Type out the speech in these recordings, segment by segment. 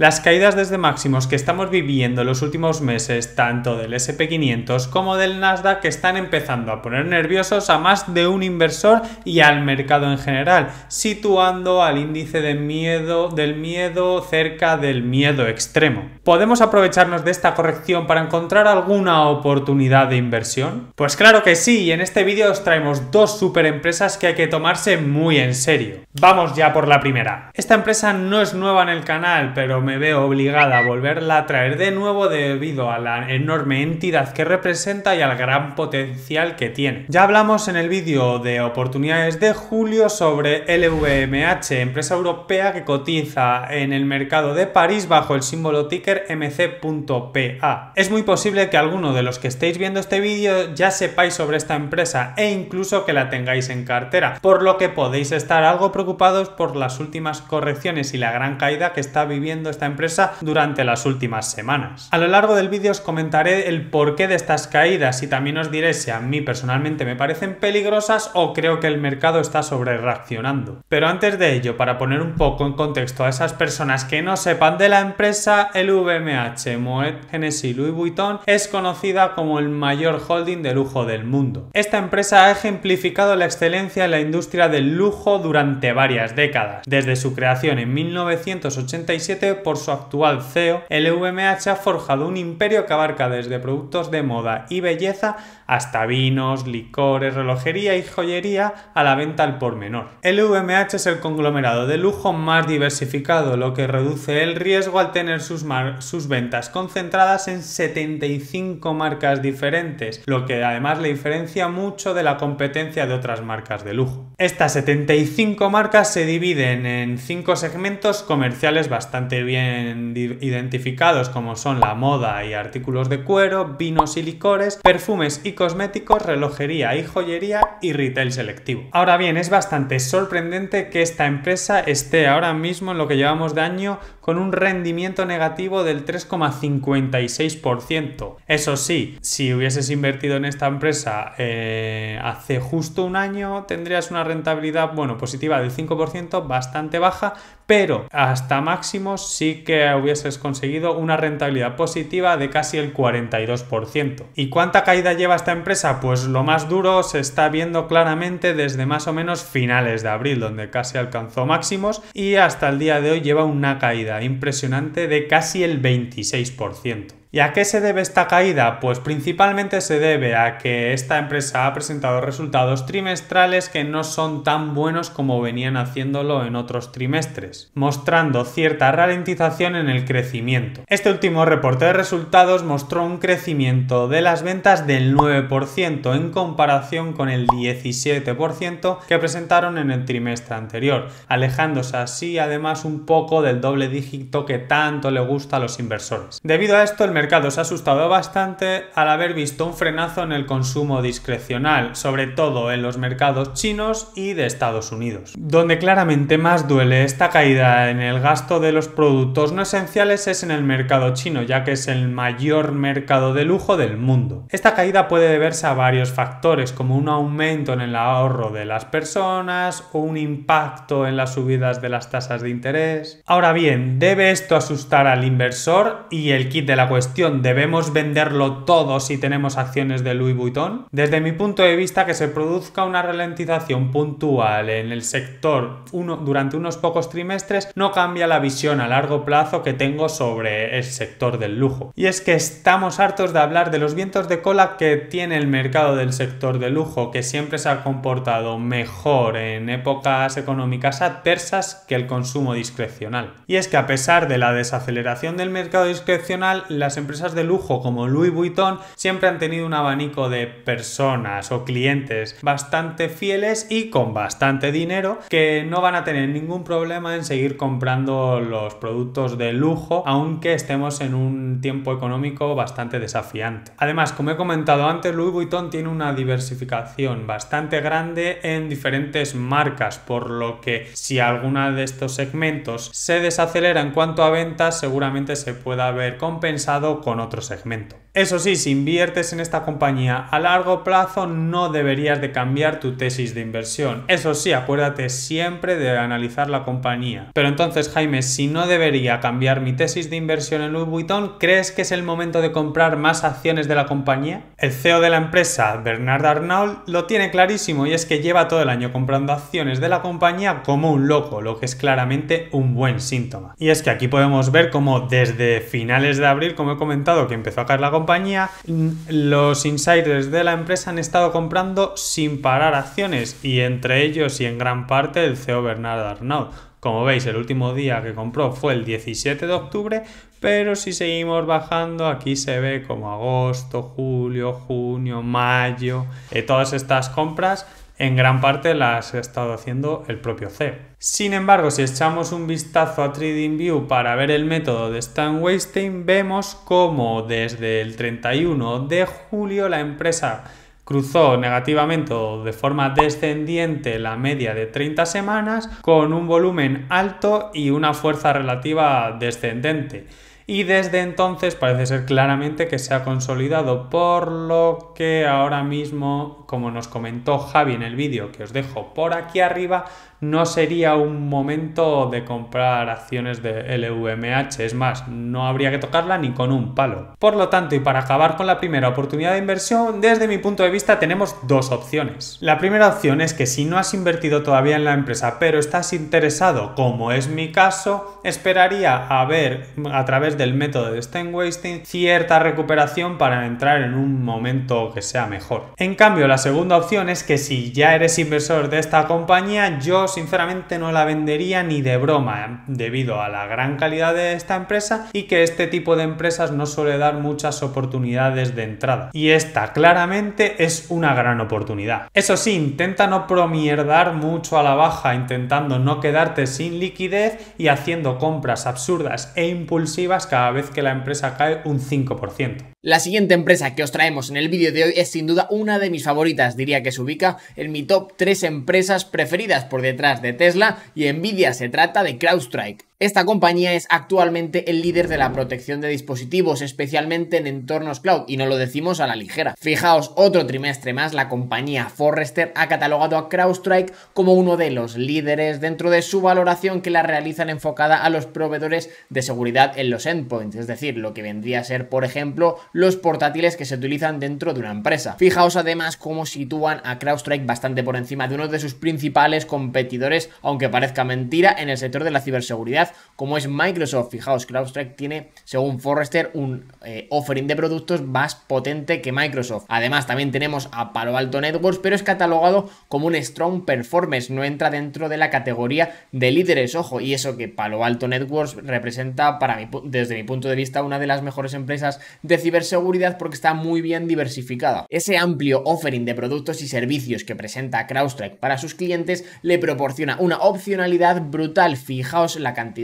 Las caídas desde máximos que estamos viviendo los últimos meses, tanto del SP500 como del Nasdaq, que están empezando a poner nerviosos a más de un inversor y al mercado en general, situando al índice de miedo, del miedo cerca del miedo extremo. ¿Podemos aprovecharnos de esta corrección para encontrar alguna oportunidad de inversión? Pues claro que sí, y en este vídeo os traemos dos super empresas que hay que tomarse muy en serio. Vamos ya por la primera. Esta empresa no es nueva en el canal, pero me me veo obligada a volverla a traer de nuevo debido a la enorme entidad que representa y al gran potencial que tiene. Ya hablamos en el vídeo de oportunidades de julio sobre LVMH, empresa europea que cotiza en el mercado de París bajo el símbolo ticker mc.pa. Es muy posible que alguno de los que estéis viendo este vídeo ya sepáis sobre esta empresa e incluso que la tengáis en cartera, por lo que podéis estar algo preocupados por las últimas correcciones y la gran caída que está viviendo empresa durante las últimas semanas. A lo largo del vídeo os comentaré el porqué de estas caídas y también os diré si a mí personalmente me parecen peligrosas o creo que el mercado está sobre reaccionando. Pero antes de ello, para poner un poco en contexto a esas personas que no sepan de la empresa, el VMH Moet Hennessy Louis Vuitton es conocida como el mayor holding de lujo del mundo. Esta empresa ha ejemplificado la excelencia en la industria del lujo durante varias décadas, desde su creación en 1987 por su actual CEO, LVMH e ha forjado un imperio que abarca desde productos de moda y belleza hasta vinos, licores, relojería y joyería a la venta al por menor. LVMH e es el conglomerado de lujo más diversificado, lo que reduce el riesgo al tener sus, sus ventas concentradas en 75 marcas diferentes, lo que además le diferencia mucho de la competencia de otras marcas de lujo. Estas 75 marcas se dividen en 5 segmentos comerciales bastante bien identificados como son la moda y artículos de cuero, vinos y licores, perfumes y cosméticos, relojería y joyería y retail selectivo. Ahora bien, es bastante sorprendente que esta empresa esté ahora mismo en lo que llevamos de año con un rendimiento negativo del 3,56%. Eso sí, si hubieses invertido en esta empresa eh, hace justo un año, tendrías una rentabilidad, bueno, positiva del 5%, bastante baja, pero hasta máximos sí que hubieses conseguido una rentabilidad positiva de casi el 42%. ¿Y cuánta caída lleva esta empresa? Pues lo más duro se está viendo claramente desde más o menos finales de abril, donde casi alcanzó máximos, y hasta el día de hoy lleva una caída impresionante de casi el 26%. ¿Y a qué se debe esta caída? Pues principalmente se debe a que esta empresa ha presentado resultados trimestrales que no son tan buenos como venían haciéndolo en otros trimestres, mostrando cierta ralentización en el crecimiento. Este último reporte de resultados mostró un crecimiento de las ventas del 9% en comparación con el 17% que presentaron en el trimestre anterior, alejándose así además un poco del doble dígito que tanto le gusta a los inversores. Debido a esto, el mercado se ha asustado bastante al haber visto un frenazo en el consumo discrecional, sobre todo en los mercados chinos y de Estados Unidos. Donde claramente más duele esta caída en el gasto de los productos no esenciales es en el mercado chino, ya que es el mayor mercado de lujo del mundo. Esta caída puede deberse a varios factores, como un aumento en el ahorro de las personas o un impacto en las subidas de las tasas de interés. Ahora bien, ¿debe esto asustar al inversor? Y el kit de la cuestión ¿debemos venderlo todo si tenemos acciones de Louis Vuitton? Desde mi punto de vista, que se produzca una ralentización puntual en el sector uno, durante unos pocos trimestres no cambia la visión a largo plazo que tengo sobre el sector del lujo. Y es que estamos hartos de hablar de los vientos de cola que tiene el mercado del sector de lujo, que siempre se ha comportado mejor en épocas económicas adversas que el consumo discrecional. Y es que a pesar de la desaceleración del mercado discrecional, las empresas de lujo como Louis Vuitton siempre han tenido un abanico de personas o clientes bastante fieles y con bastante dinero que no van a tener ningún problema en seguir comprando los productos de lujo aunque estemos en un tiempo económico bastante desafiante. Además, como he comentado antes, Louis Vuitton tiene una diversificación bastante grande en diferentes marcas, por lo que si alguna de estos segmentos se desacelera en cuanto a ventas, seguramente se pueda haber compensado con otro segmento. Eso sí, si inviertes en esta compañía a largo plazo no deberías de cambiar tu tesis de inversión. Eso sí, acuérdate siempre de analizar la compañía. Pero entonces Jaime, si no debería cambiar mi tesis de inversión en Louis Vuitton, ¿crees que es el momento de comprar más acciones de la compañía? El CEO de la empresa, Bernard Arnault, lo tiene clarísimo y es que lleva todo el año comprando acciones de la compañía como un loco, lo que es claramente un buen síntoma. Y es que aquí podemos ver cómo desde finales de abril, como he comentado que empezó a caer la compañía, mm, los insiders de la empresa han estado comprando sin parar acciones y entre ellos y en gran parte el CEO Bernard Arnaud. Como veis, el último día que compró fue el 17 de octubre, pero si seguimos bajando, aquí se ve como agosto, julio, junio, mayo, eh, todas estas compras en gran parte las ha estado haciendo el propio C. Sin embargo, si echamos un vistazo a TradingView para ver el método de Stan Weinstein, vemos cómo desde el 31 de julio la empresa cruzó negativamente o de forma descendiente la media de 30 semanas con un volumen alto y una fuerza relativa descendente y desde entonces parece ser claramente que se ha consolidado, por lo que ahora mismo, como nos comentó Javi en el vídeo que os dejo por aquí arriba, no sería un momento de comprar acciones de LVMH, es más, no habría que tocarla ni con un palo. Por lo tanto, y para acabar con la primera oportunidad de inversión, desde mi punto de vista tenemos dos opciones. La primera opción es que si no has invertido todavía en la empresa, pero estás interesado, como es mi caso, esperaría a ver a través del método de wasting cierta recuperación para entrar en un momento que sea mejor. En cambio, la segunda opción es que si ya eres inversor de esta compañía, yo sinceramente no la vendería ni de broma, eh, debido a la gran calidad de esta empresa y que este tipo de empresas no suele dar muchas oportunidades de entrada. Y esta claramente es una gran oportunidad. Eso sí, intenta no promierdar mucho a la baja, intentando no quedarte sin liquidez y haciendo compras absurdas e impulsivas cada vez que la empresa cae un 5%. La siguiente empresa que os traemos en el vídeo de hoy es sin duda una de mis favoritas, diría que se ubica en mi top 3 empresas preferidas por detrás de Tesla y Nvidia, se trata de CrowdStrike. Esta compañía es actualmente el líder de la protección de dispositivos, especialmente en entornos cloud, y no lo decimos a la ligera. Fijaos, otro trimestre más, la compañía Forrester ha catalogado a CrowdStrike como uno de los líderes dentro de su valoración que la realizan enfocada a los proveedores de seguridad en los endpoints, es decir, lo que vendría a ser, por ejemplo, los portátiles que se utilizan dentro de una empresa. Fijaos además cómo sitúan a CrowdStrike bastante por encima de uno de sus principales competidores, aunque parezca mentira, en el sector de la ciberseguridad como es Microsoft. Fijaos, CrowdStrike tiene, según Forrester, un eh, offering de productos más potente que Microsoft. Además, también tenemos a Palo Alto Networks, pero es catalogado como un strong performance, no entra dentro de la categoría de líderes, ojo, y eso que Palo Alto Networks representa para mi, desde mi punto de vista una de las mejores empresas de ciberseguridad porque está muy bien diversificada. Ese amplio offering de productos y servicios que presenta CrowdStrike para sus clientes le proporciona una opcionalidad brutal. Fijaos la cantidad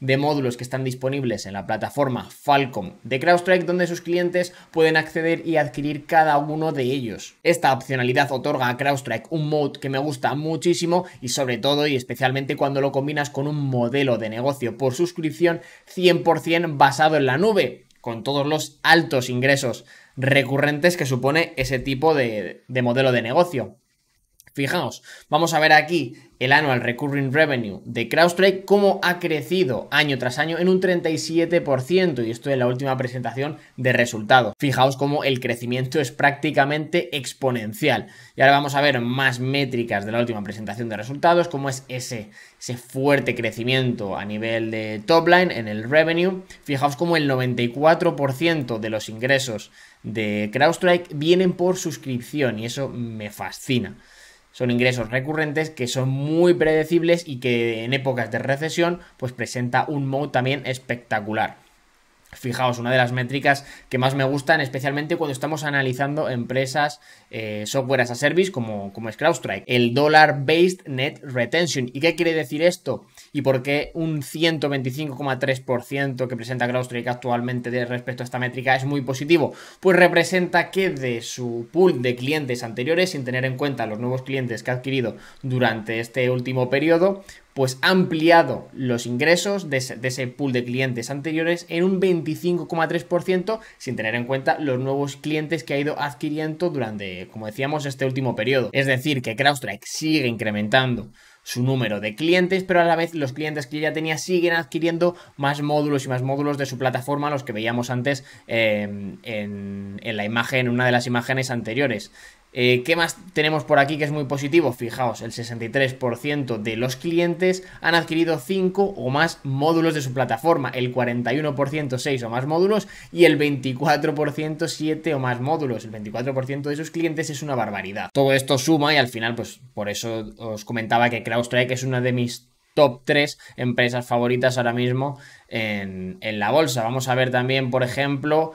de módulos que están disponibles en la plataforma Falcom de CrowdStrike, donde sus clientes pueden acceder y adquirir cada uno de ellos. Esta opcionalidad otorga a CrowdStrike un mode que me gusta muchísimo y sobre todo y especialmente cuando lo combinas con un modelo de negocio por suscripción 100% basado en la nube, con todos los altos ingresos recurrentes que supone ese tipo de modelo de negocio. Fijaos, vamos a ver aquí el annual recurring revenue de CrowdStrike, cómo ha crecido año tras año en un 37%, y esto es la última presentación de resultados. Fijaos cómo el crecimiento es prácticamente exponencial. Y ahora vamos a ver más métricas de la última presentación de resultados, cómo es ese, ese fuerte crecimiento a nivel de top line en el revenue. Fijaos cómo el 94% de los ingresos de CrowdStrike vienen por suscripción, y eso me fascina. Son ingresos recurrentes que son muy predecibles y que en épocas de recesión pues presenta un MOU también espectacular. Fijaos, una de las métricas que más me gustan, especialmente cuando estamos analizando empresas eh, software as a service como, como es CrowdStrike, el Dollar Based Net Retention. ¿Y qué quiere decir esto? y por qué un 125,3% que presenta CrowdStrike actualmente de respecto a esta métrica es muy positivo. Pues representa que de su pool de clientes anteriores, sin tener en cuenta los nuevos clientes que ha adquirido durante este último periodo, pues ha ampliado los ingresos de ese, de ese, pool de clientes anteriores en un 25,3% sin tener en cuenta los nuevos clientes que ha ido adquiriendo durante, como decíamos, este último periodo. Es decir, que CrowdStrike sigue incrementando su número de clientes, pero a la vez los clientes que ya tenía siguen adquiriendo más módulos y más módulos de su plataforma, los que veíamos antes eh, en, la imagen, en una de las imágenes anteriores. Eh, ¿Qué más tenemos por aquí que es muy positivo? Fijaos, el 63% de los clientes han adquirido 5 o más módulos de su plataforma, el 41% 6 o más módulos y el 24% 7 o más módulos. El 24% de sus clientes es una barbaridad. Todo esto suma y al final, pues por eso os comentaba que CrowdStrike es una de mis top 3 empresas favoritas ahora mismo en la bolsa. Vamos a ver también, por ejemplo,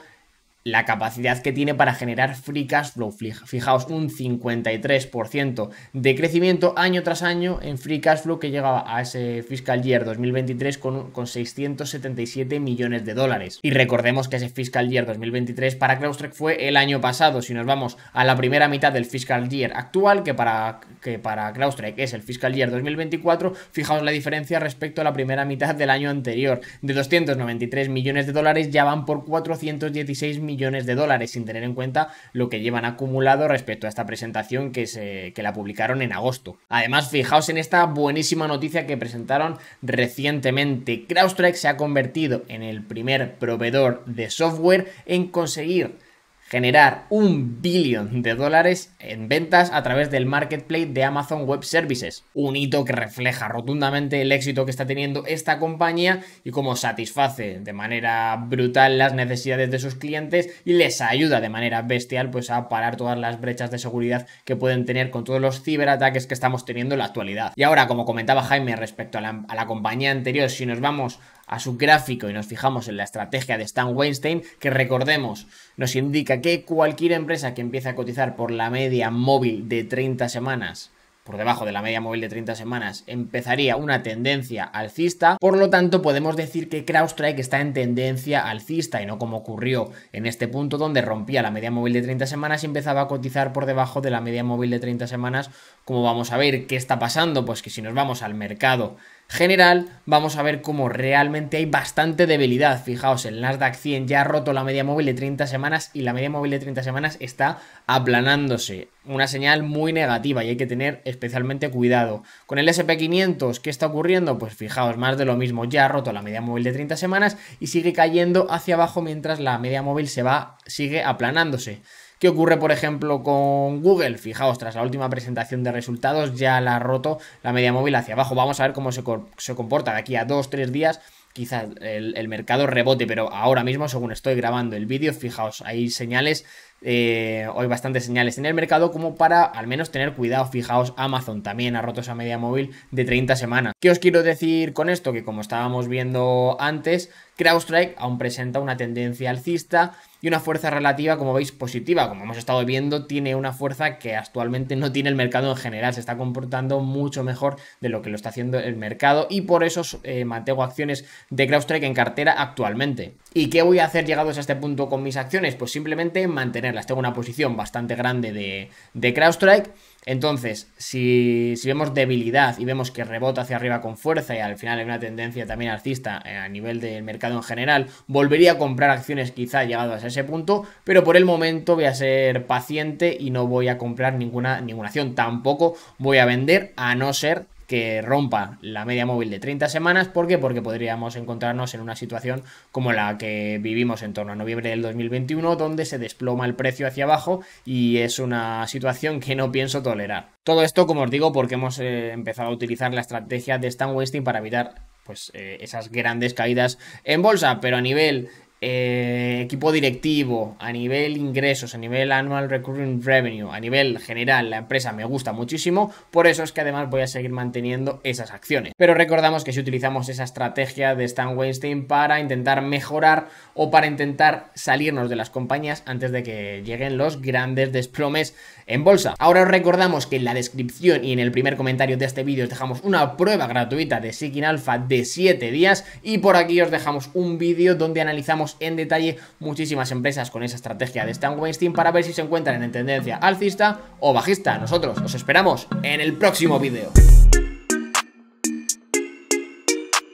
la capacidad que tiene para generar free cash flow. Fijaos, un 53% de crecimiento año tras año en free cash flow que llegaba a ese fiscal year 2023 con, con 677 millones de dólares. Y recordemos que ese fiscal year 2023 para CrowdStrike fue el año pasado. Si nos vamos a la primera mitad del fiscal year actual, que para, que para es el fiscal year 2024, fijaos la diferencia respecto a la primera mitad del año anterior. De 293 millones de dólares ya van por 416 millones de dólares, sin tener en cuenta lo que llevan acumulado respecto a esta presentación que, se, que la publicaron en agosto. Además, fijaos en esta buenísima noticia que presentaron recientemente. CrowdStrike se ha convertido en el primer proveedor de software en conseguir generar un billón de dólares en ventas a través del marketplace de Amazon Web Services. Un hito que refleja rotundamente el éxito que está teniendo esta compañía y cómo satisface de manera brutal las necesidades de sus clientes y les ayuda de manera bestial pues a parar todas las brechas de seguridad que pueden tener con todos los ciberataques que estamos teniendo en la actualidad. Y ahora, como comentaba Jaime respecto a la, a la compañía anterior, si nos vamos a su gráfico y nos fijamos en la estrategia de Stan Weinstein, que recordemos, nos indica que cualquier empresa que empiece a cotizar por la media móvil de 30 semanas por debajo de la media móvil de 30 semanas, empezaría una tendencia alcista. Por lo tanto, podemos decir que CrowdStrike está en tendencia alcista y no como ocurrió en este punto donde rompía la media móvil de 30 semanas y empezaba a cotizar por debajo de la media móvil de 30 semanas. Como vamos a ver, ¿qué está pasando? Pues que si nos vamos al mercado general, vamos a ver cómo realmente hay bastante debilidad. Fijaos, el Nasdaq 100 ya ha roto la media móvil de 30 semanas y la media móvil de 30 semanas está aplanándose. Una señal muy negativa y hay que tener especialmente cuidado. Con el SP500, ¿qué está ocurriendo? Pues fijaos, más de lo mismo. Ya ha roto la media móvil de 30 semanas y sigue cayendo hacia abajo mientras la media móvil se va, sigue aplanándose. ¿Qué ocurre, por ejemplo, con Google? Fijaos, tras la última presentación de resultados ya la ha roto la media móvil hacia abajo. Vamos a ver cómo se, comporta de aquí a 2-3 días quizás el, mercado rebote, pero ahora mismo, según estoy grabando el vídeo, fijaos, hay señales eh, hoy bastantes señales en el mercado como para al menos tener cuidado. Fijaos, Amazon también ha roto esa media móvil de 30 semanas. ¿Qué os quiero decir con esto? Que como estábamos viendo antes, CrowdStrike aún presenta una tendencia alcista y una fuerza relativa, como veis, positiva. Como hemos estado viendo, tiene una fuerza que actualmente no tiene el mercado en general. Se está comportando mucho mejor de lo que lo está haciendo el mercado y por eso eh, mantengo acciones de CrowdStrike en cartera actualmente. ¿Y qué voy a hacer llegados a este punto con mis acciones? Pues simplemente mantener tengo una posición bastante grande de, de CrowdStrike. Entonces, si, si, vemos debilidad y vemos que rebota hacia arriba con fuerza y al final hay una tendencia también alcista eh, a nivel del mercado en general, volvería a comprar acciones quizá llegadas a ese punto, pero por el momento voy a ser paciente y no voy a comprar ninguna, ninguna acción. Tampoco voy a vender a no ser que rompa la media móvil de 30 semanas. ¿Por qué? Porque podríamos encontrarnos en una situación como la que vivimos en torno a noviembre del 2021, donde se desploma el precio hacia abajo y es una situación que no pienso tolerar. Todo esto, como os digo, porque hemos eh, empezado a utilizar la estrategia de stand wasting para evitar pues eh, esas grandes caídas en bolsa, pero a nivel eh, equipo directivo, a nivel ingresos, a nivel annual recurring revenue, a nivel general, la empresa me gusta muchísimo, por eso es que además voy a seguir manteniendo esas acciones. Pero recordamos que si utilizamos esa estrategia de Stan Weinstein para intentar mejorar o para intentar salirnos de las compañías antes de que lleguen los grandes desplomes en bolsa. Ahora os recordamos que en la descripción y en el primer comentario de este vídeo os dejamos una prueba gratuita de Seeking Alpha de 7 días y por aquí os dejamos un vídeo donde analizamos en detalle muchísimas empresas con esa estrategia de Stan Weinstein para ver si se encuentran en tendencia alcista o bajista. Nosotros os esperamos en el próximo vídeo.